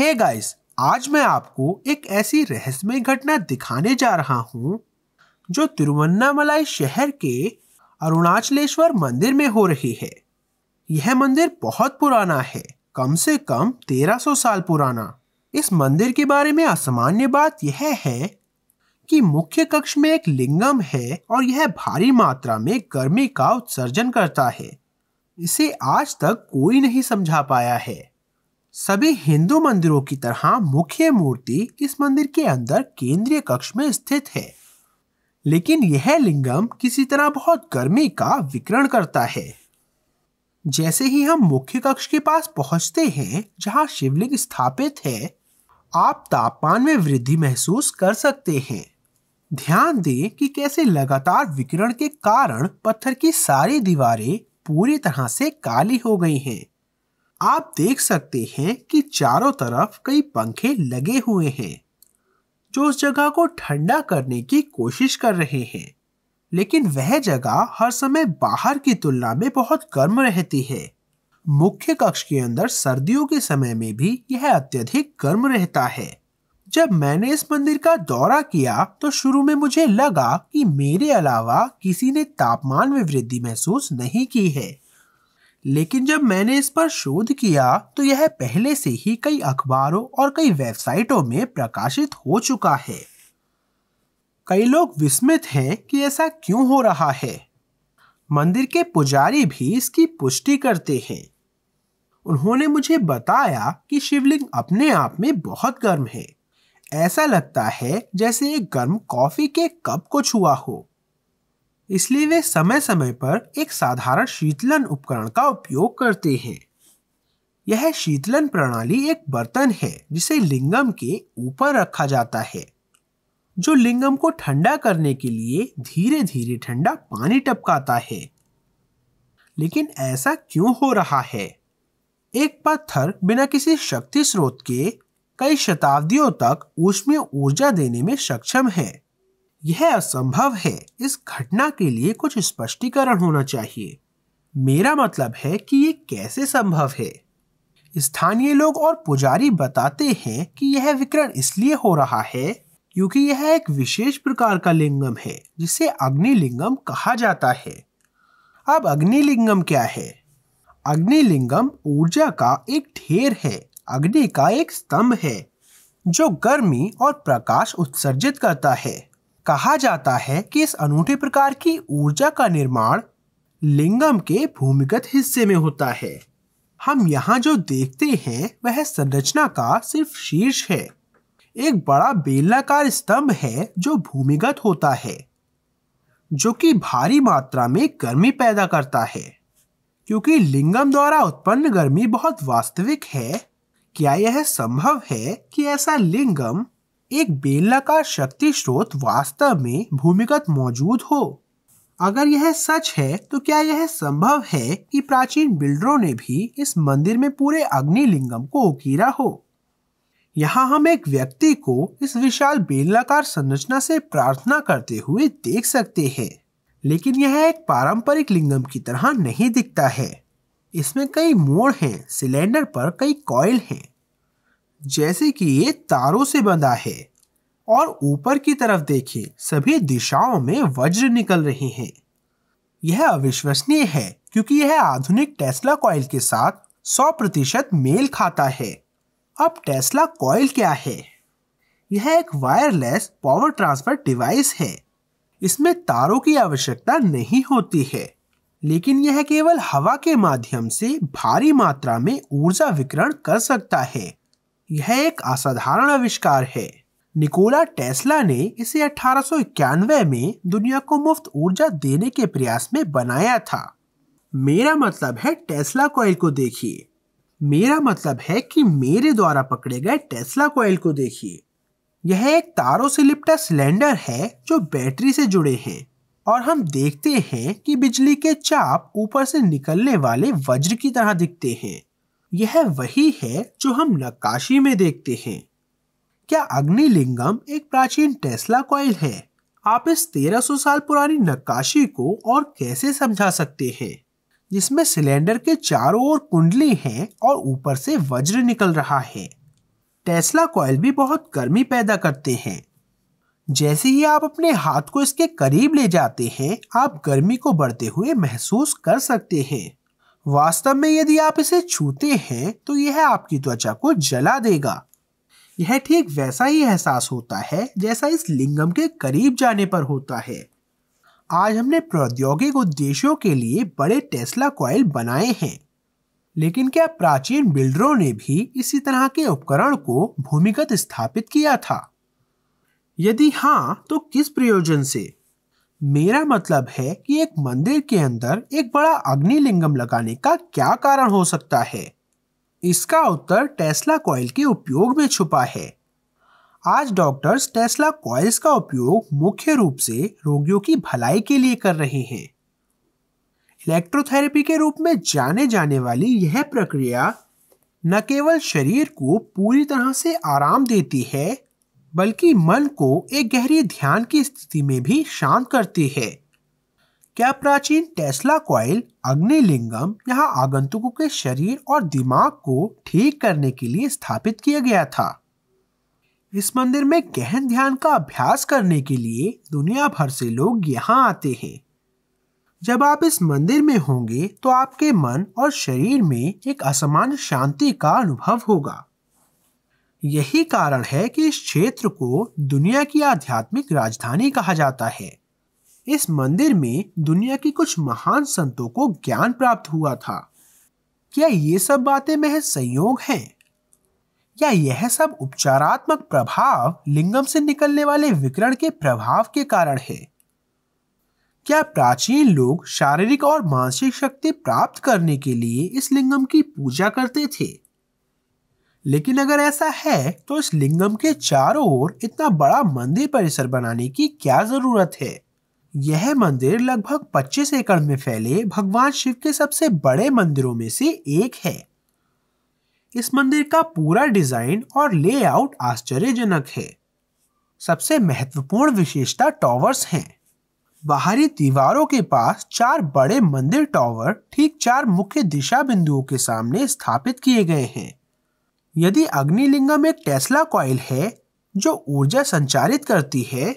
hey guys आज मैं आपको एक ऐसी रहस्यमय घटना दिखाने जा रहा हूँ जो तिरुवन्नामलाई शहर के अरुणाचलेश्वर मंदिर में हो रही है यह मंदिर बहुत पुराना है कम से कम 1300 साल पुराना इस मंदिर के बारे में असामान्य बात यह है कि मुख्य कक्ष में एक लिंगम है और यह भारी मात्रा में गर्मी का उत्सर्जन करता है इसे आज तक कोई नहीं समझा पाया है सभी हिंदू मंदिरों की तरह मुख्य मूर्ति इस मंदिर के अंदर केंद्रीय कक्ष में स्थित है लेकिन यह लिंगम किसी तरह बहुत गर्मी का विकरण करता है जैसे ही हम मुख्य कक्ष के पास पहुंचते हैं जहां शिवलिंग स्थापित है आप तापमान में वृद्धि महसूस कर सकते हैं ध्यान दें कि कैसे लगातार विकिरण के कारण पत्थर की सारी दीवारें पूरी तरह से काली हो गई हैं आप देख सकते हैं कि चारों तरफ कई पंखे लगे हुए हैं जो उस जगह को ठंडा करने की कोशिश कर रहे हैं लेकिन वह जगह हर समय बाहर की तुलना में बहुत गर्म रहती है मुख्य कक्ष के अंदर सर्दियों के समय में भी यह अत्यधिक गर्म रहता है जब मैंने इस मंदिर का दौरा किया तो शुरू में मुझे लगा कि मेरे अलावा किसी ने तापमान में वृद्धि महसूस नहीं की है लेकिन जब मैंने इस पर शोध किया तो यह पहले से ही कई अखबारों और कई वेबसाइटों में प्रकाशित हो चुका है कई लोग विस्मित हैं कि ऐसा क्यों हो रहा है मंदिर के पुजारी भी इसकी पुष्टि करते हैं उन्होंने मुझे बताया कि शिवलिंग अपने आप में बहुत गर्म है ऐसा लगता है जैसे एक गर्म कॉफी के कप को छुआ हो इसलिए वे समय समय पर एक साधारण शीतलन उपकरण का उपयोग करते हैं यह शीतलन प्रणाली एक बर्तन है जिसे लिंगम के ऊपर रखा जाता है जो लिंगम को ठंडा करने के लिए धीरे धीरे ठंडा पानी टपकाता है लेकिन ऐसा क्यों हो रहा है एक पत्थर बिना किसी शक्ति स्रोत के कई शताब्दियों तक उसमें ऊर्जा देने में सक्षम है यह असंभव है इस घटना के लिए कुछ स्पष्टीकरण होना चाहिए मेरा मतलब है कि ये कैसे संभव है स्थानीय लोग और पुजारी बताते हैं कि यह विकरण इसलिए हो रहा है क्योंकि यह एक विशेष प्रकार का लिंगम है जिसे अग्निलिंगम कहा जाता है अब अग्निलिंगम क्या है अग्निलिंगम ऊर्जा का एक ढेर है अग्नि का एक स्तंभ है जो गर्मी और प्रकाश उत्सर्जित करता है कहा जाता है कि इस अनूठे प्रकार की ऊर्जा का निर्माण लिंगम के भूमिगत हिस्से में होता है हम यहाँ जो देखते हैं वह संरचना का सिर्फ शीर्ष है एक बड़ा बेलनाकार स्तंभ है जो भूमिगत होता है जो कि भारी मात्रा में गर्मी पैदा करता है क्योंकि लिंगम द्वारा उत्पन्न गर्मी बहुत वास्तविक है क्या यह संभव है कि ऐसा लिंगम एक बेलनाकार शक्ति स्रोत वास्तव में भूमिगत मौजूद हो अगर यह सच है तो क्या यह संभव है कि प्राचीन बिल्डरों ने भी इस मंदिर में पूरे लिंगम को उकीरा हो यहाँ हम एक व्यक्ति को इस विशाल बेलनाकार संरचना से प्रार्थना करते हुए देख सकते हैं लेकिन यह एक पारंपरिक लिंगम की तरह नहीं दिखता है इसमें कई मोड़ हैं सिलेंडर पर कई कॉयल हैं जैसे कि ये तारों से बंधा है और ऊपर की तरफ देखिए सभी दिशाओं में वज्र निकल रहे हैं यह अविश्वसनीय है क्योंकि यह आधुनिक टेस्ला कॉयल के साथ 100 प्रतिशत मेल खाता है अब टेस्ला कॉयल क्या है यह एक वायरलेस पावर ट्रांसफर डिवाइस है इसमें तारों की आवश्यकता नहीं होती है लेकिन यह केवल हवा के माध्यम से भारी मात्रा में ऊर्जा विकरण कर सकता है यह एक असाधारण आविष्कार है निकोला टेस्ला ने इसे अठारह में दुनिया को मुफ्त ऊर्जा देने के प्रयास में बनाया था मेरा मतलब है टेस्ला कोयल को देखिए मेरा मतलब है कि मेरे द्वारा पकड़े गए टेस्ला कोयल को देखिए यह एक तारों से लिपटा सिलेंडर है जो बैटरी से जुड़े हैं और हम देखते हैं कि बिजली के चाप ऊपर से निकलने वाले वज्र की तरह दिखते हैं यह वही है जो हम नक्काशी में देखते हैं क्या अग्निलिंगम एक प्राचीन टेस्ला कॉइल है आप इस 1300 साल पुरानी नक्काशी को और कैसे समझा सकते हैं जिसमें सिलेंडर के चारों ओर कुंडली है और ऊपर से वज्र निकल रहा है टेस्ला कॉयल भी बहुत गर्मी पैदा करते हैं जैसे ही आप अपने हाथ को इसके करीब ले जाते हैं आप गर्मी को बढ़ते हुए महसूस कर सकते हैं वास्तव में यदि आप इसे छूते हैं तो यह आपकी त्वचा को जला देगा यह ठीक वैसा ही एहसास होता है जैसा इस लिंगम के करीब जाने पर होता है आज हमने प्रौद्योगिक उद्देश्यों के लिए बड़े टेस्ला कॉयल बनाए हैं लेकिन क्या प्राचीन बिल्डरों ने भी इसी तरह के उपकरण को भूमिगत स्थापित किया था यदि हाँ तो किस प्रयोजन से मेरा मतलब है कि एक मंदिर के अंदर एक बड़ा अग्निलिंगम लगाने का क्या कारण हो सकता है इसका उत्तर टेस्ला कॉयल के उपयोग में छुपा है आज डॉक्टर्स टेस्ला कॉयल्स का उपयोग मुख्य रूप से रोगियों की भलाई के लिए कर रहे हैं इलेक्ट्रोथेरेपी के रूप में जाने जाने वाली यह प्रक्रिया न केवल शरीर को पूरी तरह से आराम देती है बल्कि मन को एक गहरी ध्यान की स्थिति में भी शांत करती है क्या प्राचीन टेस्ला अग्नि अग्निलिंगम यहाँ आगंतुकों के शरीर और दिमाग को ठीक करने के लिए स्थापित किया गया था इस मंदिर में गहन ध्यान का अभ्यास करने के लिए दुनिया भर से लोग यहाँ आते हैं जब आप इस मंदिर में होंगे तो आपके मन और शरीर में एक असामान्य शांति का अनुभव होगा यही कारण है कि इस क्षेत्र को दुनिया की आध्यात्मिक राजधानी कहा जाता है इस मंदिर में दुनिया की कुछ महान संतों को ज्ञान प्राप्त हुआ था क्या ये सब बातें महज संयोग हैं या यह सब उपचारात्मक प्रभाव लिंगम से निकलने वाले विकरण के प्रभाव के कारण है क्या प्राचीन लोग शारीरिक और मानसिक शक्ति प्राप्त करने के लिए इस लिंगम की पूजा करते थे लेकिन अगर ऐसा है तो इस लिंगम के चारों ओर इतना बड़ा मंदिर परिसर बनाने की क्या जरूरत है यह मंदिर लगभग 25 एकड़ में फैले भगवान शिव के सबसे बड़े मंदिरों में से एक है इस मंदिर का पूरा डिजाइन और लेआउट आश्चर्यजनक है सबसे महत्वपूर्ण विशेषता टॉवर्स हैं बाहरी दीवारों के पास चार बड़े मंदिर टॉवर ठीक चार मुख्य दिशा बिंदुओं के सामने स्थापित किए गए हैं यदि अग्निलिंगम एक टेस्ला कॉयल है जो ऊर्जा संचारित करती है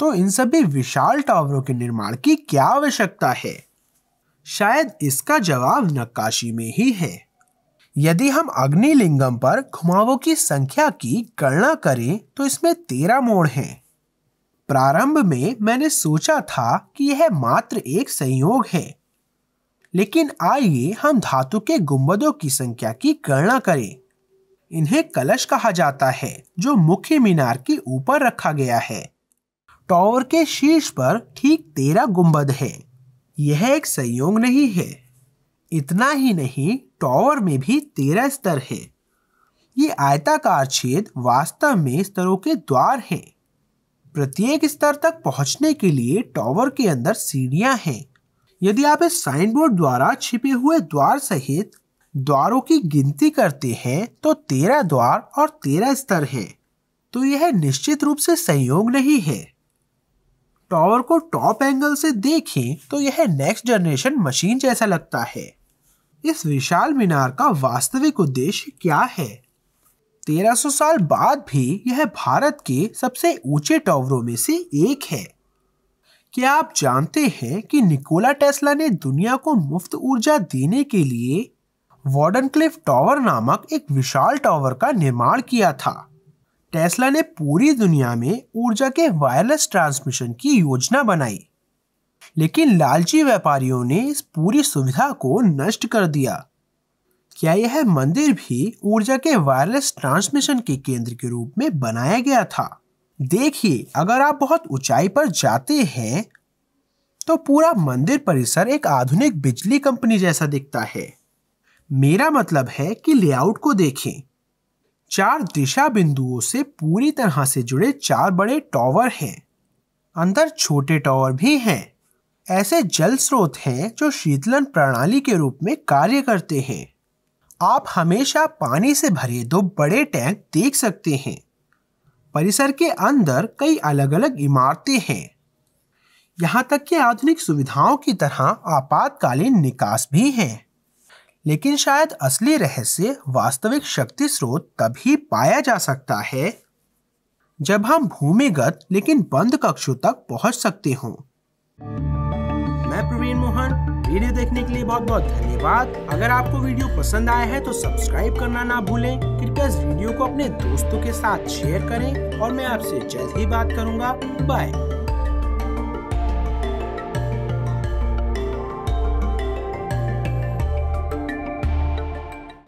तो इन सभी विशाल टावरों के निर्माण की क्या आवश्यकता है शायद इसका जवाब नक्काशी में ही है यदि हम अग्निलिंगम पर घुमावों की संख्या की गणना करें तो इसमें तेरह मोड़ हैं प्रारंभ में मैंने सोचा था कि यह मात्र एक संयोग है लेकिन आइए हम धातु के गुंबदों की संख्या की गणना करें इन्हें कलश कहा जाता है जो मुख्य मीनार के ऊपर रखा गया है टॉवर के शीर्ष पर ठीक तेरह गुंबद है यह एक संयोग नहीं है इतना ही नहीं टॉवर में भी तेरह स्तर है ये आयताकार छेद वास्तव में स्तरों के द्वार हैं प्रत्येक स्तर तक पहुंचने के लिए टॉवर के अंदर सीढ़ियां हैं यदि आप इस साइन बोर्ड द्वारा छिपे हुए द्वार सहित द्वारों की गिनती करते हैं तो तेरह द्वार और तेरह स्तर है तो यह निश्चित रूप से संयोग नहीं है टॉवर को टॉप एंगल से देखें तो यह नेक्स्ट जनरेशन मशीन जैसा लगता है इस विशाल मीनार का वास्तविक उद्देश्य क्या है 1300 साल बाद भी यह भारत के सबसे ऊंचे टॉवरों में से एक है क्या आप जानते हैं कि निकोला टेस्ला ने दुनिया को मुफ्त ऊर्जा देने के लिए क्लिफ टॉवर नामक एक विशाल टॉवर का निर्माण किया था टेस्ला ने पूरी दुनिया में ऊर्जा के वायरलेस ट्रांसमिशन की योजना बनाई लेकिन लालची व्यापारियों ने इस पूरी सुविधा को नष्ट कर दिया क्या यह मंदिर भी ऊर्जा के वायरलेस ट्रांसमिशन के केंद्र के रूप में बनाया गया था देखिए अगर आप बहुत ऊंचाई पर जाते हैं तो पूरा मंदिर परिसर एक आधुनिक बिजली कंपनी जैसा दिखता है मेरा मतलब है कि लेआउट को देखें चार दिशा बिंदुओं से पूरी तरह से जुड़े चार बड़े टॉवर हैं अंदर छोटे टॉवर भी हैं ऐसे जल स्रोत हैं जो शीतलन प्रणाली के रूप में कार्य करते हैं आप हमेशा पानी से भरे दो बड़े टैंक देख सकते हैं परिसर के अंदर कई अलग अलग इमारतें हैं यहाँ तक कि आधुनिक सुविधाओं की तरह आपातकालीन निकास भी हैं लेकिन शायद असली रहस्य वास्तविक शक्ति स्रोत तभी पाया जा सकता है जब हम भूमिगत लेकिन बंद कक्षों तक पहुंच सकते हों मैं प्रवीण मोहन वीडियो देखने के लिए बहुत बहुत धन्यवाद अगर आपको वीडियो पसंद आया है तो सब्सक्राइब करना ना भूलें कृपया इस वीडियो को अपने दोस्तों के साथ शेयर करें और मैं आपसे जल्द ही बात करूंगा बाय